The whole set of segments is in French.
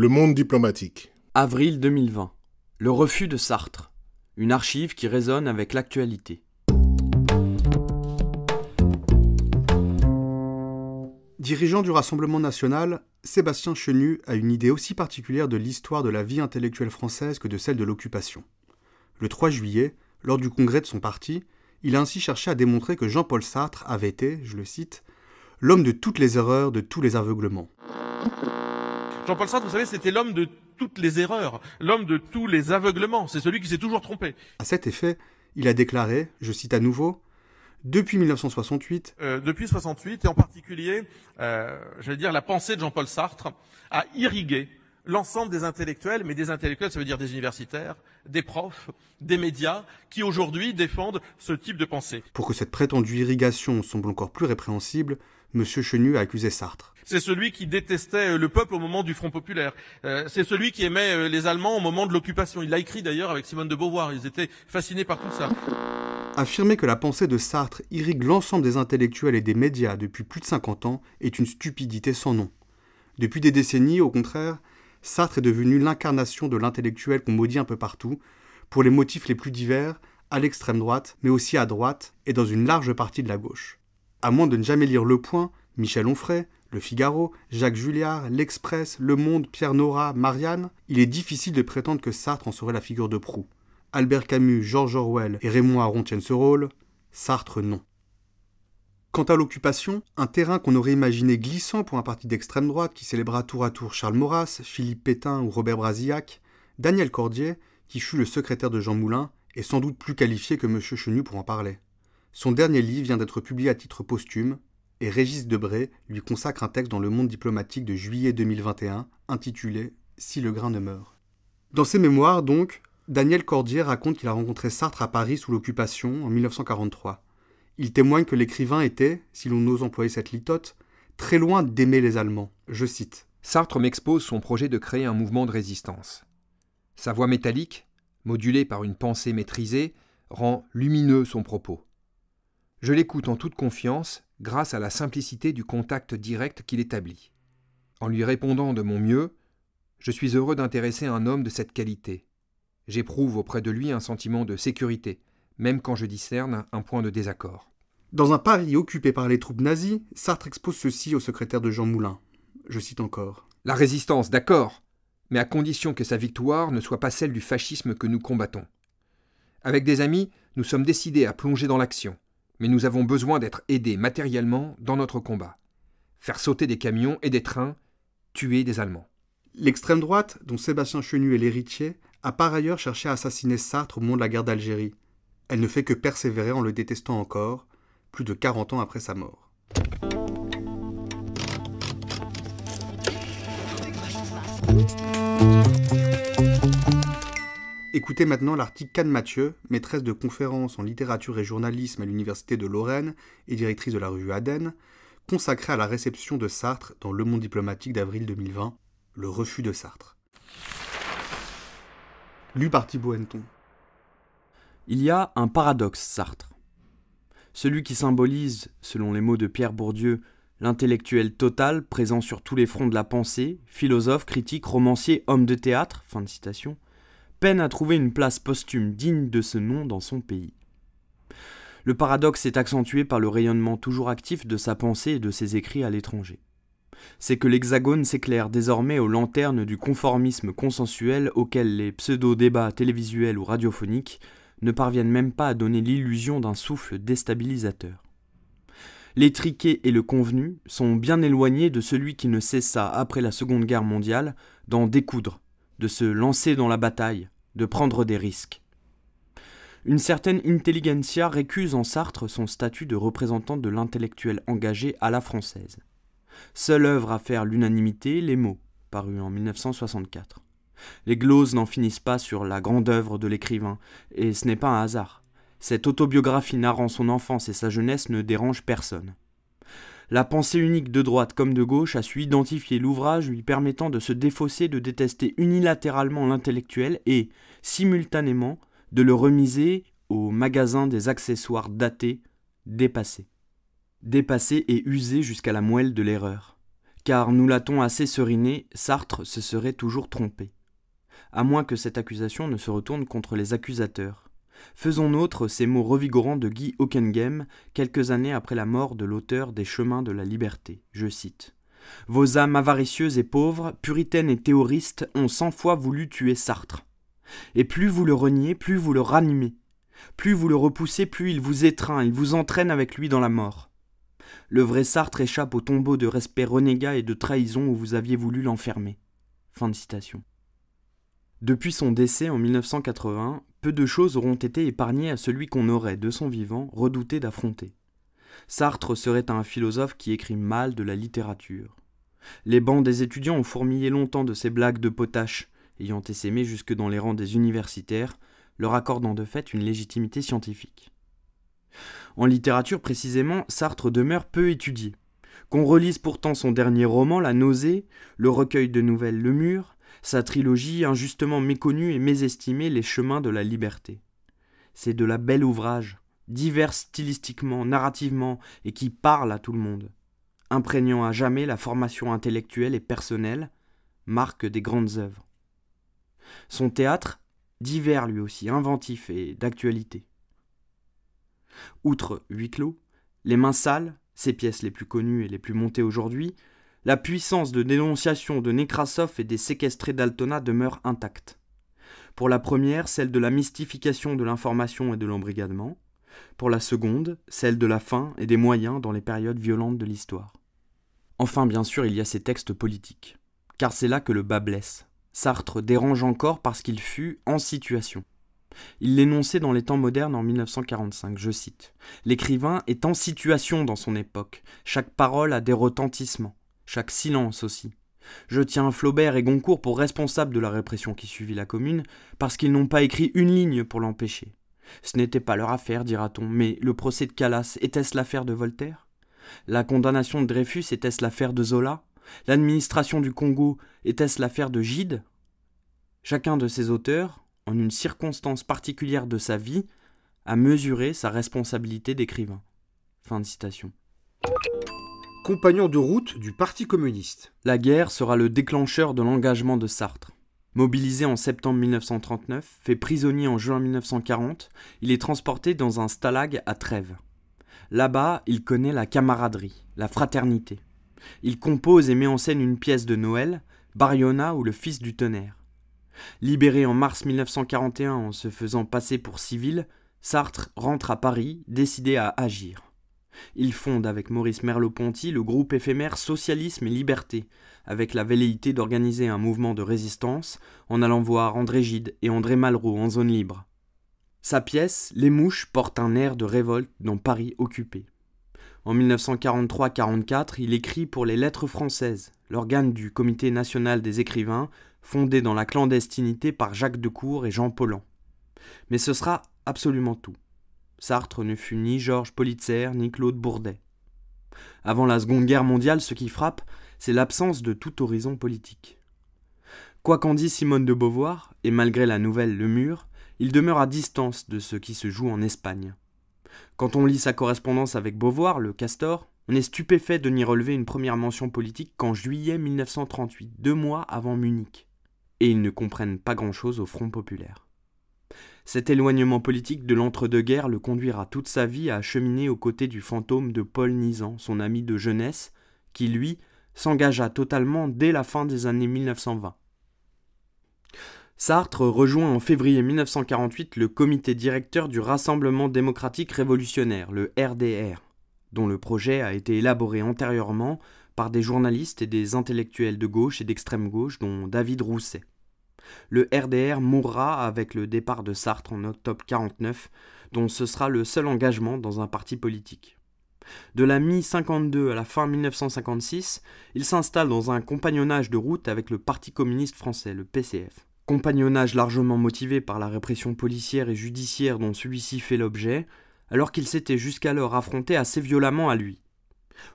Le monde diplomatique. Avril 2020. Le refus de Sartre. Une archive qui résonne avec l'actualité. Dirigeant du Rassemblement national, Sébastien Chenu a une idée aussi particulière de l'histoire de la vie intellectuelle française que de celle de l'occupation. Le 3 juillet, lors du congrès de son parti, il a ainsi cherché à démontrer que Jean-Paul Sartre avait été, je le cite, l'homme de toutes les erreurs, de tous les aveuglements. Jean-Paul Sartre, vous savez, c'était l'homme de toutes les erreurs, l'homme de tous les aveuglements, c'est celui qui s'est toujours trompé. À cet effet, il a déclaré, je cite à nouveau, depuis 1968. Euh, depuis 68, et en particulier, euh, j'allais dire, la pensée de Jean-Paul Sartre a irrigué l'ensemble des intellectuels, mais des intellectuels, ça veut dire des universitaires, des profs, des médias, qui aujourd'hui défendent ce type de pensée. Pour que cette prétendue irrigation semble encore plus répréhensible, M. Chenu a accusé Sartre. C'est celui qui détestait euh, le peuple au moment du Front populaire. Euh, c'est celui qui aimait euh, les Allemands au moment de l'occupation. Il l'a écrit d'ailleurs avec Simone de Beauvoir. Ils étaient fascinés par tout ça. Affirmer que la pensée de Sartre irrigue l'ensemble des intellectuels et des médias depuis plus de 50 ans est une stupidité sans nom. Depuis des décennies, au contraire, Sartre est devenu l'incarnation de l'intellectuel qu'on maudit un peu partout, pour les motifs les plus divers, à l'extrême droite, mais aussi à droite et dans une large partie de la gauche. À moins de ne jamais lire Le Point, Michel Onfray, Le Figaro, Jacques Julliard, L'Express, Le Monde, Pierre Nora, Marianne, il est difficile de prétendre que Sartre en serait la figure de proue. Albert Camus, George Orwell et Raymond Aron tiennent ce rôle, Sartre non. Quant à l'occupation, un terrain qu'on aurait imaginé glissant pour un parti d'extrême droite qui célébra tour à tour Charles Maurras, Philippe Pétain ou Robert Brasillac, Daniel Cordier, qui fut le secrétaire de Jean Moulin, est sans doute plus qualifié que M. Chenu pour en parler. Son dernier livre vient d'être publié à titre posthume, et Régis Debray lui consacre un texte dans Le Monde diplomatique de juillet 2021 intitulé Si le grain ne meurt. Dans ses mémoires, donc, Daniel Cordier raconte qu'il a rencontré Sartre à Paris sous l'occupation en 1943. Il témoigne que l'écrivain était, si l'on ose employer cette litote, très loin d'aimer les Allemands. Je cite. Sartre m'expose son projet de créer un mouvement de résistance. Sa voix métallique, modulée par une pensée maîtrisée, rend lumineux son propos. Je l'écoute en toute confiance grâce à la simplicité du contact direct qu'il établit. En lui répondant de mon mieux, je suis heureux d'intéresser un homme de cette qualité. J'éprouve auprès de lui un sentiment de sécurité, même quand je discerne un point de désaccord. Dans un Paris occupé par les troupes nazies, Sartre expose ceci au secrétaire de Jean Moulin. Je cite encore. La résistance, d'accord, mais à condition que sa victoire ne soit pas celle du fascisme que nous combattons. Avec des amis, nous sommes décidés à plonger dans l'action mais nous avons besoin d'être aidés matériellement dans notre combat. Faire sauter des camions et des trains, tuer des Allemands. L'extrême droite, dont Sébastien Chenu est l'héritier, a par ailleurs cherché à assassiner Sartre au moment de la guerre d'Algérie. Elle ne fait que persévérer en le détestant encore, plus de 40 ans après sa mort. Écoutez maintenant l'article Cannes Mathieu, maîtresse de conférences en littérature et journalisme à l'Université de Lorraine et directrice de la revue Aden, consacrée à la réception de Sartre dans Le Monde diplomatique d'avril 2020, Le refus de Sartre. Lu par Thibault Il y a un paradoxe, Sartre. Celui qui symbolise, selon les mots de Pierre Bourdieu, l'intellectuel total présent sur tous les fronts de la pensée, philosophe, critique, romancier, homme de théâtre, fin de citation, peine à trouver une place posthume digne de ce nom dans son pays. Le paradoxe est accentué par le rayonnement toujours actif de sa pensée et de ses écrits à l'étranger. C'est que l'hexagone s'éclaire désormais aux lanternes du conformisme consensuel auquel les pseudo-débats télévisuels ou radiophoniques ne parviennent même pas à donner l'illusion d'un souffle déstabilisateur. L'étriqué et le convenu sont bien éloignés de celui qui ne cessa, après la Seconde Guerre mondiale, d'en découdre de se lancer dans la bataille, de prendre des risques. Une certaine intelligentsia récuse en Sartre son statut de représentant de l'intellectuel engagé à la française. Seule œuvre à faire l'unanimité, Les mots, paru en 1964. Les gloses n'en finissent pas sur la grande œuvre de l'écrivain, et ce n'est pas un hasard. Cette autobiographie narrant son enfance et sa jeunesse ne dérange personne. La pensée unique de droite comme de gauche a su identifier l'ouvrage lui permettant de se défausser de détester unilatéralement l'intellectuel et, simultanément, de le remiser au magasin des accessoires datés, dépassés. Dépassés et usés jusqu'à la moelle de l'erreur. Car nous la on assez seriné, Sartre se serait toujours trompé. À moins que cette accusation ne se retourne contre les accusateurs. Faisons nôtre ces mots revigorants de Guy Hockenheim quelques années après la mort de l'auteur des Chemins de la Liberté. Je cite. Vos âmes avaricieuses et pauvres, puritaines et théoristes, ont cent fois voulu tuer Sartre. Et plus vous le reniez, plus vous le ranimez. Plus vous le repoussez, plus il vous étreint, il vous entraîne avec lui dans la mort. Le vrai Sartre échappe au tombeau de respect renégat et de trahison où vous aviez voulu l'enfermer. Fin de citation. Depuis son décès en 1980, peu de choses auront été épargnées à celui qu'on aurait, de son vivant, redouté d'affronter. Sartre serait un philosophe qui écrit mal de la littérature. Les bancs des étudiants ont fourmillé longtemps de ces blagues de potache, ayant essaimé jusque dans les rangs des universitaires, leur accordant de fait une légitimité scientifique. En littérature précisément, Sartre demeure peu étudié. Qu'on relise pourtant son dernier roman, La nausée, le recueil de nouvelles Le Mur, sa trilogie, injustement méconnue et mésestimée, Les chemins de la liberté. C'est de la belle ouvrage, divers stylistiquement, narrativement, et qui parle à tout le monde, imprégnant à jamais la formation intellectuelle et personnelle, marque des grandes œuvres. Son théâtre, divers lui aussi, inventif et d'actualité. Outre huis clos, Les mains sales, ses pièces les plus connues et les plus montées aujourd'hui, la puissance de dénonciation de Nekrasov et des séquestrés d'Altona demeure intacte. Pour la première, celle de la mystification de l'information et de l'embrigadement. Pour la seconde, celle de la fin et des moyens dans les périodes violentes de l'histoire. Enfin, bien sûr, il y a ces textes politiques. Car c'est là que le bas blesse. Sartre dérange encore parce qu'il fut en situation. Il l'énonçait dans les temps modernes en 1945, je cite. L'écrivain est en situation dans son époque, chaque parole a des retentissements chaque silence aussi. Je tiens Flaubert et Goncourt pour responsables de la répression qui suivit la Commune, parce qu'ils n'ont pas écrit une ligne pour l'empêcher. Ce n'était pas leur affaire, dira-t-on, mais le procès de Calas était-ce l'affaire de Voltaire La condamnation de Dreyfus était-ce l'affaire de Zola L'administration du Congo était-ce l'affaire de Gide Chacun de ces auteurs, en une circonstance particulière de sa vie, a mesuré sa responsabilité d'écrivain. Fin de citation compagnon de route du Parti communiste. La guerre sera le déclencheur de l'engagement de Sartre. Mobilisé en septembre 1939, fait prisonnier en juin 1940, il est transporté dans un stalag à Trèves. Là-bas, il connaît la camaraderie, la fraternité. Il compose et met en scène une pièce de Noël, Bariona ou le Fils du Tonnerre. Libéré en mars 1941 en se faisant passer pour civil, Sartre rentre à Paris, décidé à agir. Il fonde avec Maurice Merleau-Ponty le groupe éphémère Socialisme et Liberté, avec la velléité d'organiser un mouvement de résistance en allant voir André Gide et André Malraux en zone libre. Sa pièce Les Mouches porte un air de révolte dans Paris occupé. En 1943-44, il écrit pour les Lettres françaises, l'organe du Comité national des écrivains, fondé dans la clandestinité par Jacques Decour et Jean Paulhan. Mais ce sera absolument tout. Sartre ne fut ni Georges Politzer ni Claude Bourdet. Avant la Seconde Guerre mondiale, ce qui frappe, c'est l'absence de tout horizon politique. Quoi qu'en dit Simone de Beauvoir, et malgré la nouvelle Le Mur, il demeure à distance de ce qui se joue en Espagne. Quand on lit sa correspondance avec Beauvoir, le Castor, on est stupéfait de n'y relever une première mention politique qu'en juillet 1938, deux mois avant Munich. Et ils ne comprennent pas grand-chose au Front populaire. Cet éloignement politique de l'entre-deux-guerres le conduira toute sa vie à cheminer aux côtés du fantôme de Paul Nizan, son ami de jeunesse, qui lui s'engagea totalement dès la fin des années 1920. Sartre rejoint en février 1948 le comité directeur du Rassemblement démocratique révolutionnaire, le RDR, dont le projet a été élaboré antérieurement par des journalistes et des intellectuels de gauche et d'extrême gauche, dont David Rousset. Le RDR mourra avec le départ de Sartre en octobre 49, dont ce sera le seul engagement dans un parti politique. De la mi-52 à la fin 1956, il s'installe dans un compagnonnage de route avec le Parti communiste français, le PCF. Compagnonnage largement motivé par la répression policière et judiciaire dont celui-ci fait l'objet, alors qu'il s'était jusqu'alors affronté assez violemment à lui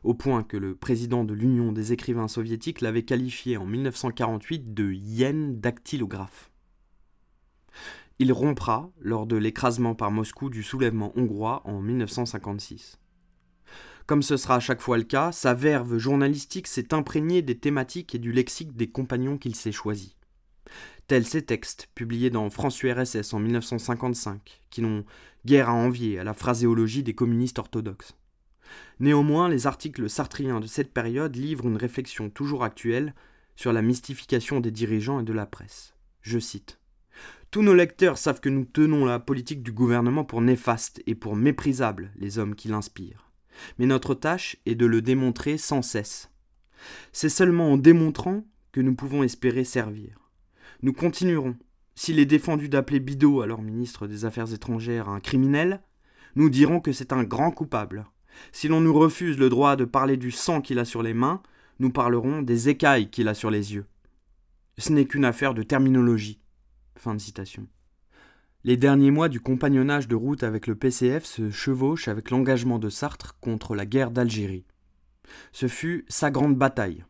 au point que le président de l'Union des écrivains soviétiques l'avait qualifié en 1948 de hyène dactylographe. Il rompra lors de l'écrasement par Moscou du soulèvement hongrois en 1956. Comme ce sera à chaque fois le cas, sa verve journalistique s'est imprégnée des thématiques et du lexique des compagnons qu'il s'est choisis. Tels ses textes, publiés dans France URSS en 1955, qui n'ont guère à envier à la phraséologie des communistes orthodoxes. Néanmoins, les articles sartriens de cette période livrent une réflexion toujours actuelle sur la mystification des dirigeants et de la presse. Je cite tous nos lecteurs savent que nous tenons la politique du gouvernement pour néfaste et pour méprisable les hommes qui l'inspirent. Mais notre tâche est de le démontrer sans cesse. C'est seulement en démontrant que nous pouvons espérer servir. Nous continuerons. S'il est défendu d'appeler Bidot, alors ministre des Affaires étrangères, un criminel, nous dirons que c'est un grand coupable. Si l'on nous refuse le droit de parler du sang qu'il a sur les mains, nous parlerons des écailles qu'il a sur les yeux. Ce n'est qu'une affaire de terminologie. Les derniers mois du compagnonnage de route avec le PCF se chevauchent avec l'engagement de Sartre contre la guerre d'Algérie. Ce fut sa grande bataille,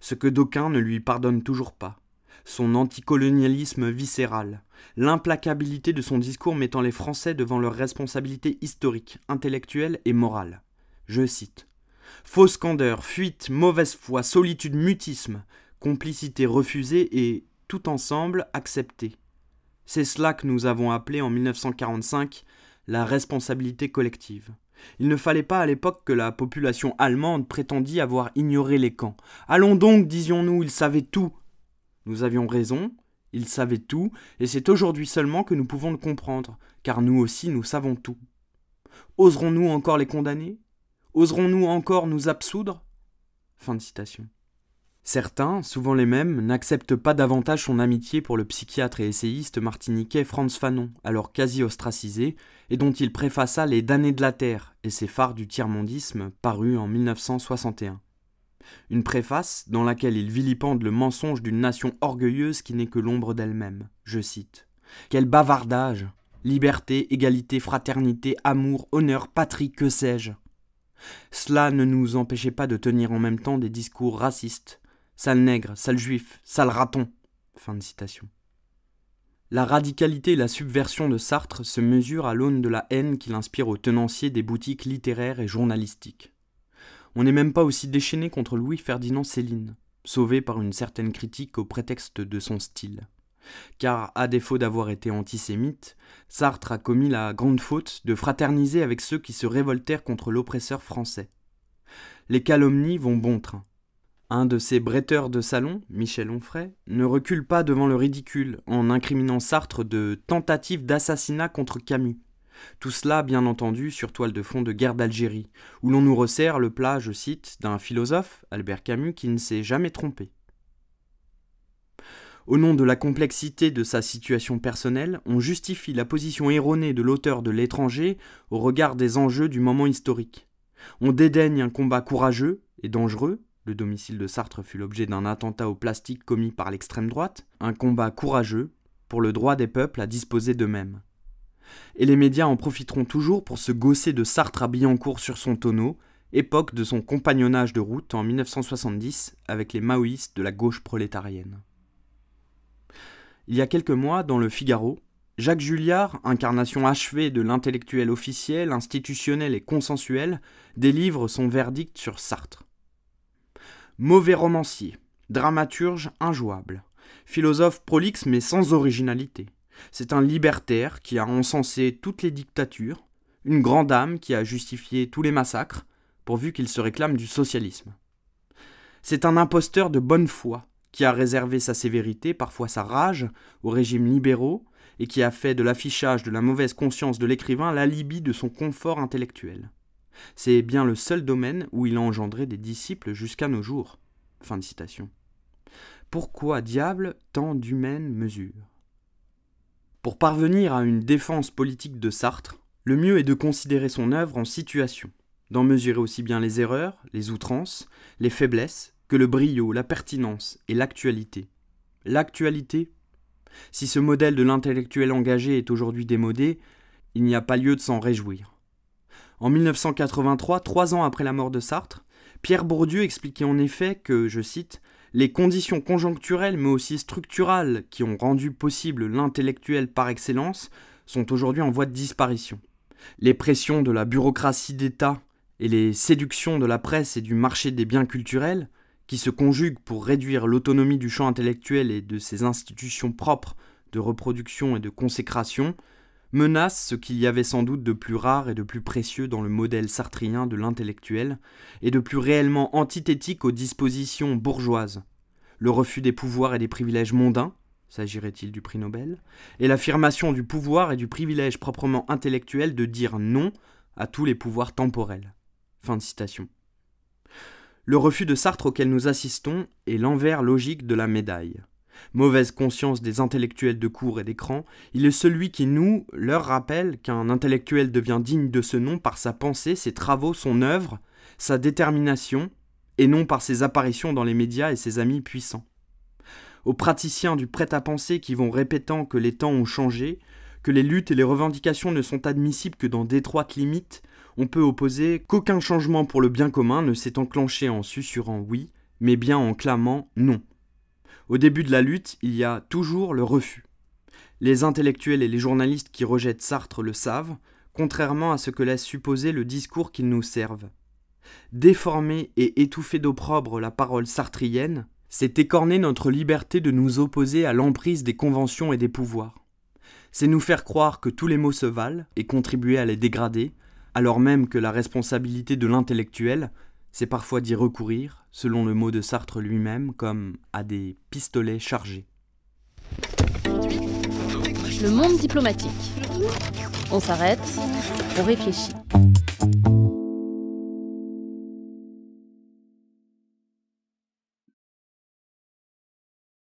ce que d'aucuns ne lui pardonnent toujours pas, son anticolonialisme viscéral, l'implacabilité de son discours mettant les Français devant leurs responsabilités historiques, intellectuelles et morales. Je cite Fausse candeur, fuite, mauvaise foi, solitude, mutisme, complicité refusée et tout ensemble acceptée. C'est cela que nous avons appelé en 1945 la responsabilité collective. Il ne fallait pas à l'époque que la population allemande prétendît avoir ignoré les camps. Allons donc, disions-nous, ils savaient tout. Nous avions raison, il savait tout, et c'est aujourd'hui seulement que nous pouvons le comprendre, car nous aussi nous savons tout. Oserons-nous encore les condamner Oserons-nous encore nous absoudre Certains, souvent les mêmes, n'acceptent pas davantage son amitié pour le psychiatre et essayiste martiniquais Franz Fanon, alors quasi ostracisé, et dont il préfaça Les damnés de la Terre et ses phares du tiers-mondisme, parus en 1961 une préface dans laquelle il vilipende le mensonge d'une nation orgueilleuse qui n'est que l'ombre d'elle-même. Je cite. Quel bavardage Liberté, égalité, fraternité, amour, honneur, patrie, que sais-je Cela ne nous empêchait pas de tenir en même temps des discours racistes. Sale nègre, sale juif, sale raton. de citation. La radicalité et la subversion de Sartre se mesurent à l'aune de la haine qu'il inspire aux tenanciers des boutiques littéraires et journalistiques on n'est même pas aussi déchaîné contre Louis-Ferdinand Céline, sauvé par une certaine critique au prétexte de son style. Car, à défaut d'avoir été antisémite, Sartre a commis la grande faute de fraterniser avec ceux qui se révoltèrent contre l'oppresseur français. Les calomnies vont bon train. Un de ces bretteurs de salon, Michel Onfray, ne recule pas devant le ridicule en incriminant Sartre de tentative d'assassinat contre Camus. Tout cela, bien entendu, sur toile de fond de guerre d'Algérie, où l'on nous resserre le plat, je cite, d'un philosophe, Albert Camus, qui ne s'est jamais trompé. Au nom de la complexité de sa situation personnelle, on justifie la position erronée de l'auteur de L'étranger au regard des enjeux du moment historique. On dédaigne un combat courageux et dangereux, le domicile de Sartre fut l'objet d'un attentat au plastique commis par l'extrême droite, un combat courageux pour le droit des peuples à disposer d'eux-mêmes et les médias en profiteront toujours pour se gosser de Sartre à Billancourt sur son tonneau, époque de son compagnonnage de route en 1970 avec les maoïstes de la gauche prolétarienne. Il y a quelques mois, dans le Figaro, Jacques Julliard, incarnation achevée de l'intellectuel officiel, institutionnel et consensuel, délivre son verdict sur Sartre. Mauvais romancier, dramaturge injouable, philosophe prolixe mais sans originalité, c'est un libertaire qui a encensé toutes les dictatures, une grande âme qui a justifié tous les massacres, pourvu qu'il se réclame du socialisme. C'est un imposteur de bonne foi qui a réservé sa sévérité, parfois sa rage, aux régimes libéraux et qui a fait de l'affichage de la mauvaise conscience de l'écrivain l'alibi de son confort intellectuel. C'est bien le seul domaine où il a engendré des disciples jusqu'à nos jours. Fin de citation. Pourquoi diable tant d'humaines mesures pour parvenir à une défense politique de Sartre, le mieux est de considérer son œuvre en situation, d'en mesurer aussi bien les erreurs, les outrances, les faiblesses, que le brio, la pertinence et l'actualité. L'actualité Si ce modèle de l'intellectuel engagé est aujourd'hui démodé, il n'y a pas lieu de s'en réjouir. En 1983, trois ans après la mort de Sartre, Pierre Bourdieu expliquait en effet que, je cite, les conditions conjoncturelles mais aussi structurales qui ont rendu possible l'intellectuel par excellence sont aujourd'hui en voie de disparition. Les pressions de la bureaucratie d'État et les séductions de la presse et du marché des biens culturels, qui se conjuguent pour réduire l'autonomie du champ intellectuel et de ses institutions propres de reproduction et de consécration, menace ce qu'il y avait sans doute de plus rare et de plus précieux dans le modèle sartrien de l'intellectuel, et de plus réellement antithétique aux dispositions bourgeoises. Le refus des pouvoirs et des privilèges mondains, s'agirait-il du prix Nobel, et l'affirmation du pouvoir et du privilège proprement intellectuel de dire non à tous les pouvoirs temporels. Fin de citation. Le refus de Sartre auquel nous assistons est l'envers logique de la médaille mauvaise conscience des intellectuels de cours et d'écran, il est celui qui nous leur rappelle qu'un intellectuel devient digne de ce nom par sa pensée, ses travaux, son œuvre, sa détermination, et non par ses apparitions dans les médias et ses amis puissants. Aux praticiens du prêt-à-penser qui vont répétant que les temps ont changé, que les luttes et les revendications ne sont admissibles que dans d'étroites limites, on peut opposer qu'aucun changement pour le bien commun ne s'est enclenché en susurrant oui, mais bien en clamant non. Au début de la lutte, il y a toujours le refus. Les intellectuels et les journalistes qui rejettent Sartre le savent, contrairement à ce que laisse supposer le discours qu'ils nous servent. Déformer et étouffer d'opprobre la parole sartrienne, c'est écorner notre liberté de nous opposer à l'emprise des conventions et des pouvoirs. C'est nous faire croire que tous les mots se valent et contribuer à les dégrader, alors même que la responsabilité de l'intellectuel, c'est parfois d'y recourir, selon le mot de Sartre lui-même, comme à des pistolets chargés. Le monde diplomatique. On s'arrête, on réfléchit.